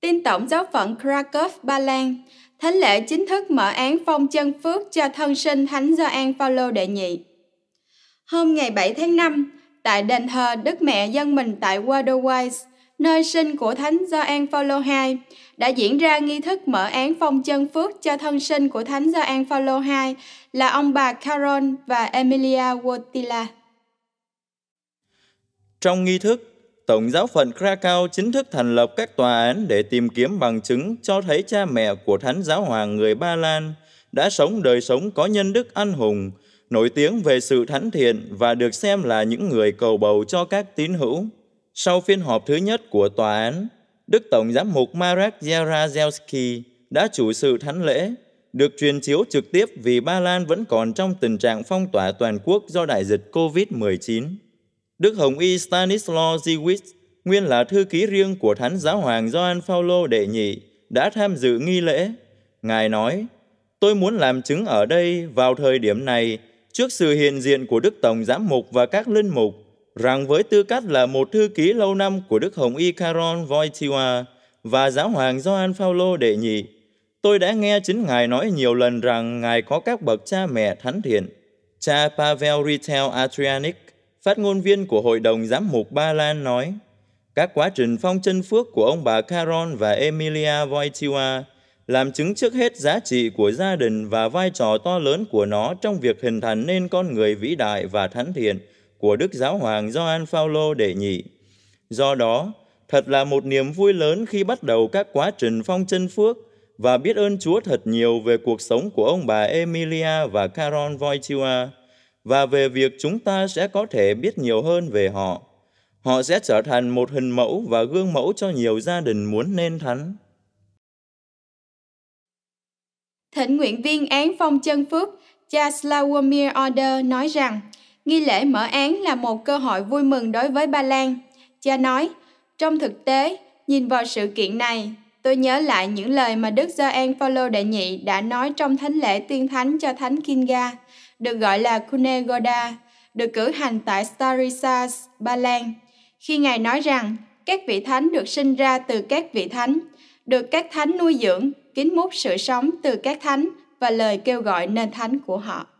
tin tổng giáo phận Krakow, Ba Lan, thánh lễ chính thức mở án phong chân phước cho thân sinh Thánh Gioan Phaolô đệ nhị. Hôm ngày 7 tháng 5, tại đền thờ Đức Mẹ dân mình tại Wadowice, nơi sinh của Thánh Gioan Phaolô II, đã diễn ra nghi thức mở án phong chân phước cho thân sinh của Thánh Gioan Phaolô II là ông bà Caron và Emilia Wotila. Trong nghi thức, Tổng giáo phận Krakow chính thức thành lập các tòa án để tìm kiếm bằng chứng cho thấy cha mẹ của Thánh giáo hoàng người Ba Lan đã sống đời sống có nhân đức anh hùng, nổi tiếng về sự thánh thiện và được xem là những người cầu bầu cho các tín hữu. Sau phiên họp thứ nhất của tòa án, Đức Tổng giám mục Marek Jaruzelski đã chủ sự thánh lễ, được truyền chiếu trực tiếp vì Ba Lan vẫn còn trong tình trạng phong tỏa toàn quốc do đại dịch COVID-19. Đức Hồng Y Stanislaw Ziwitz, nguyên là thư ký riêng của Thánh Giáo Hoàng Gioan Phaolô đệ nhị, đã tham dự nghi lễ. Ngài nói, tôi muốn làm chứng ở đây vào thời điểm này trước sự hiện diện của Đức Tổng Giám Mục và các linh mục rằng với tư cách là một thư ký lâu năm của Đức Hồng Y Caron Wojtyła và Giáo hoàng Gioan Phaolô đệ nhị, tôi đã nghe chính Ngài nói nhiều lần rằng Ngài có các bậc cha mẹ thánh thiện. Cha Pavel Ritel Adrianic phát ngôn viên của Hội đồng Giám mục Ba Lan nói, các quá trình phong chân phước của ông bà Caron và Emilia Wojtyła làm chứng trước hết giá trị của gia đình và vai trò to lớn của nó trong việc hình thành nên con người vĩ đại và thánh thiện của Đức Giáo hoàng Gioan Phaolô đệ nhị. Do đó, thật là một niềm vui lớn khi bắt đầu các quá trình phong chân phước và biết ơn Chúa thật nhiều về cuộc sống của ông bà Emilia và Caron Wojtyła và về việc chúng ta sẽ có thể biết nhiều hơn về họ. Họ sẽ trở thành một hình mẫu và gương mẫu cho nhiều gia đình muốn nên thánh. Thỉnh nguyện viên án phong chân phước Jasławomir Order nói rằng nghi lễ mở án là một cơ hội vui mừng đối với Ba Lan. Cha nói, trong thực tế, nhìn vào sự kiện này, tôi nhớ lại những lời mà Đức Gioan Phaolô đệ nhị đã nói trong thánh lễ tuyên thánh cho thánh Kinga được gọi là Kune Goda, được cử hành tại Starisas Ba Lan, khi Ngài nói rằng các vị thánh được sinh ra từ các vị thánh, được các thánh nuôi dưỡng, kín mút sự sống từ các thánh và lời kêu gọi nên thánh của họ.